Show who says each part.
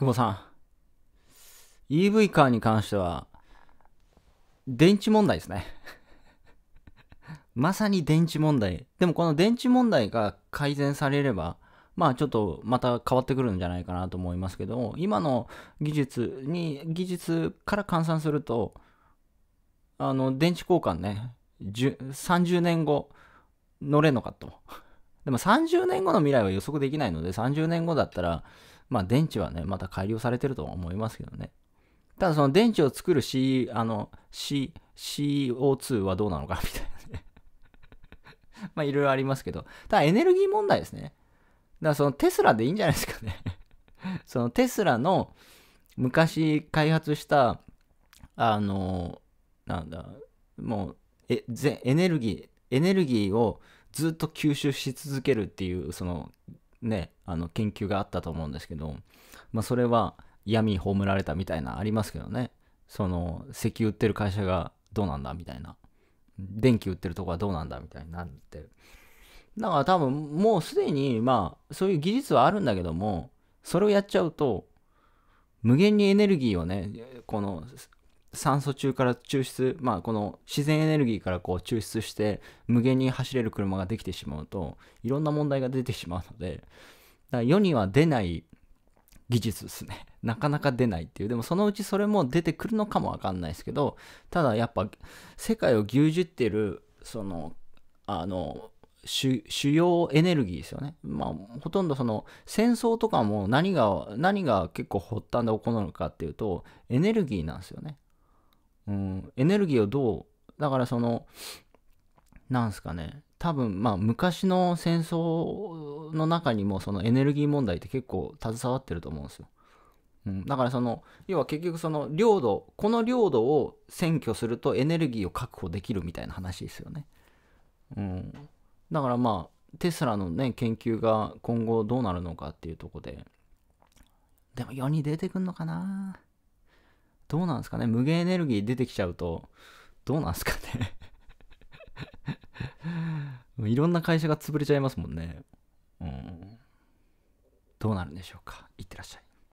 Speaker 1: 久保さん、EV カーに関しては、電池問題ですね まさに電池問題。でもこの電池問題が改善されれば、まあちょっとまた変わってくるんじゃないかなと思いますけども、今の技術に、技術から換算すると、あの、電池交換ね、30年後乗れんのかと。でも30年後の未来は予測できないので、30年後だったら、まあ電池はね、また改良されてるとは思いますけどね。ただその電池を作る C、あの、C、CO2 はどうなのかみたいなね まあいろいろありますけど。ただエネルギー問題ですね。だからそのテスラでいいんじゃないですかね そのテスラの昔開発した、あの、なんだ、もう、え、エネルギー、エネルギーをずっと吸収し続けるっていう、そのね、あの研究があったと思うんですけど、まあ、それは闇葬られたみたいなありますけどねその石油売ってる会社がどうなんだみたいな電気売ってるとこはどうなんだみたいになってだから多分もうすでにまあそういう技術はあるんだけどもそれをやっちゃうと無限にエネルギーをねこの酸素中から抽出、まあ、この自然エネルギーからこう抽出して無限に走れる車ができてしまうといろんな問題が出てしまうのでだから世には出ない技術ですね なかなか出ないっていうでもそのうちそれも出てくるのかもわかんないですけどただやっぱ世界を牛耳ってるそのあの主要エネルギーですよね。まあ、ほとんどその戦争とかも何が、何が結構発端で行うのかっていうと、エネルギーなんですよね。うん、エネルギーをどう、だからその、なんすかね、多分まあ昔の戦争の中にもそのエネルギー問題って結構携わってると思うんですよ。うん、だからその要は結局その領土この領土を占拠するとエネルギーを確保できるみたいな話ですよね。うん、だからまあテスラのね研究が今後どうなるのかっていうとこででも世に出てくんのかなどうなんですかね無限エネルギー出てきちゃうと、どうなんですかね いろんな会社が潰れちゃいますもんね。うん。どうなるんでしょうかいってらっしゃい。